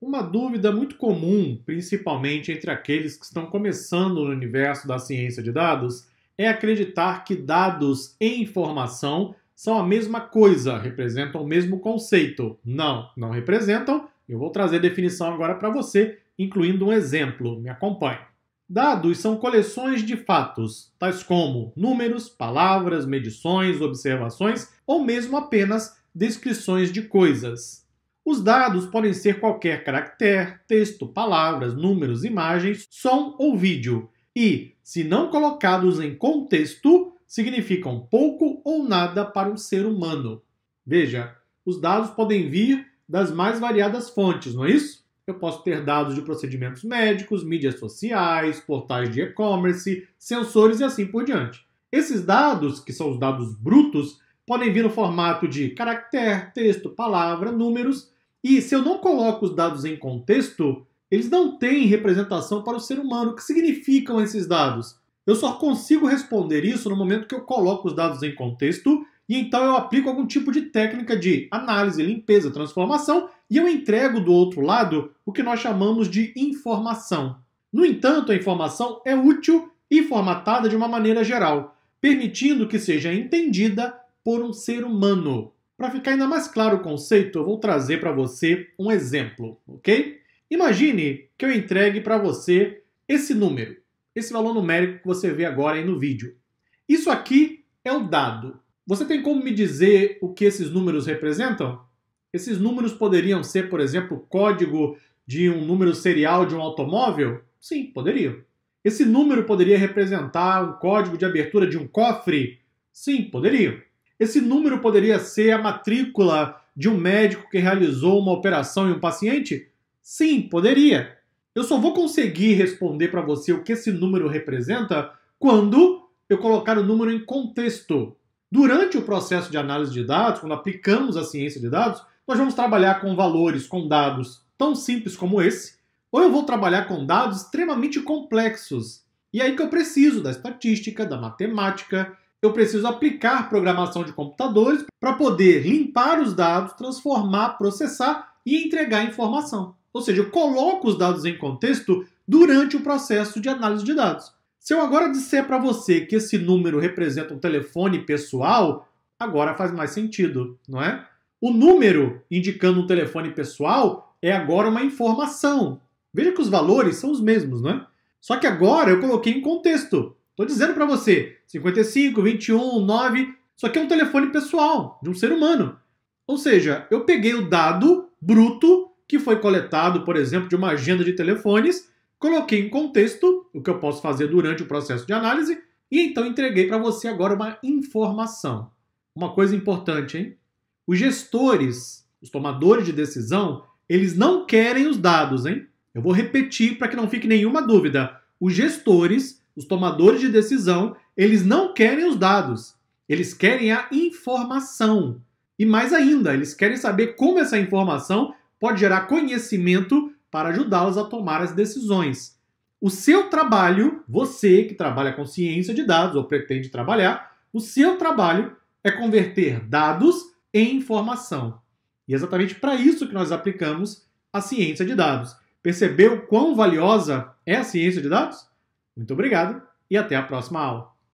Uma dúvida muito comum, principalmente entre aqueles que estão começando no universo da ciência de dados, é acreditar que dados e informação são a mesma coisa, representam o mesmo conceito. Não, não representam. Eu vou trazer definição agora para você, incluindo um exemplo. Me acompanhe. Dados são coleções de fatos, tais como números, palavras, medições, observações ou mesmo apenas descrições de coisas. Os dados podem ser qualquer caractere, texto, palavras, números, imagens, som ou vídeo, e, se não colocados em contexto, significam pouco ou nada para um ser humano. Veja, os dados podem vir das mais variadas fontes, não é isso? Eu posso ter dados de procedimentos médicos, mídias sociais, portais de e-commerce, sensores e assim por diante. Esses dados, que são os dados brutos, podem vir no formato de caractere, texto, palavra, números, e se eu não coloco os dados em contexto, eles não têm representação para o ser humano. O que significam esses dados? Eu só consigo responder isso no momento que eu coloco os dados em contexto e então eu aplico algum tipo de técnica de análise, limpeza, transformação e eu entrego do outro lado o que nós chamamos de informação. No entanto, a informação é útil e formatada de uma maneira geral, permitindo que seja entendida por um ser humano. Para ficar ainda mais claro o conceito, eu vou trazer para você um exemplo, ok? Imagine que eu entregue para você esse número, esse valor numérico que você vê agora aí no vídeo. Isso aqui é o dado. Você tem como me dizer o que esses números representam? Esses números poderiam ser, por exemplo, código de um número serial de um automóvel? Sim, poderiam. Esse número poderia representar um código de abertura de um cofre? Sim, poderiam. Esse número poderia ser a matrícula de um médico que realizou uma operação em um paciente? Sim, poderia. Eu só vou conseguir responder para você o que esse número representa quando eu colocar o número em contexto. Durante o processo de análise de dados, quando aplicamos a ciência de dados, nós vamos trabalhar com valores, com dados tão simples como esse, ou eu vou trabalhar com dados extremamente complexos. E é aí que eu preciso da estatística, da matemática, eu preciso aplicar programação de computadores para poder limpar os dados, transformar, processar e entregar informação. Ou seja, eu coloco os dados em contexto durante o processo de análise de dados. Se eu agora disser para você que esse número representa um telefone pessoal, agora faz mais sentido, não é? O número indicando um telefone pessoal é agora uma informação. Veja que os valores são os mesmos, não é? Só que agora eu coloquei em contexto. Tô dizendo para você, 55, 21, 9, só que é um telefone pessoal de um ser humano. Ou seja, eu peguei o dado bruto que foi coletado, por exemplo, de uma agenda de telefones, coloquei em contexto o que eu posso fazer durante o processo de análise e então entreguei para você agora uma informação. Uma coisa importante, hein? Os gestores, os tomadores de decisão, eles não querem os dados, hein? Eu vou repetir para que não fique nenhuma dúvida. Os gestores os tomadores de decisão, eles não querem os dados, eles querem a informação. E mais ainda, eles querem saber como essa informação pode gerar conhecimento para ajudá-los a tomar as decisões. O seu trabalho, você que trabalha com ciência de dados ou pretende trabalhar, o seu trabalho é converter dados em informação. E é exatamente para isso que nós aplicamos a ciência de dados. Percebeu quão valiosa é a ciência de dados? Muito obrigado e até a próxima aula.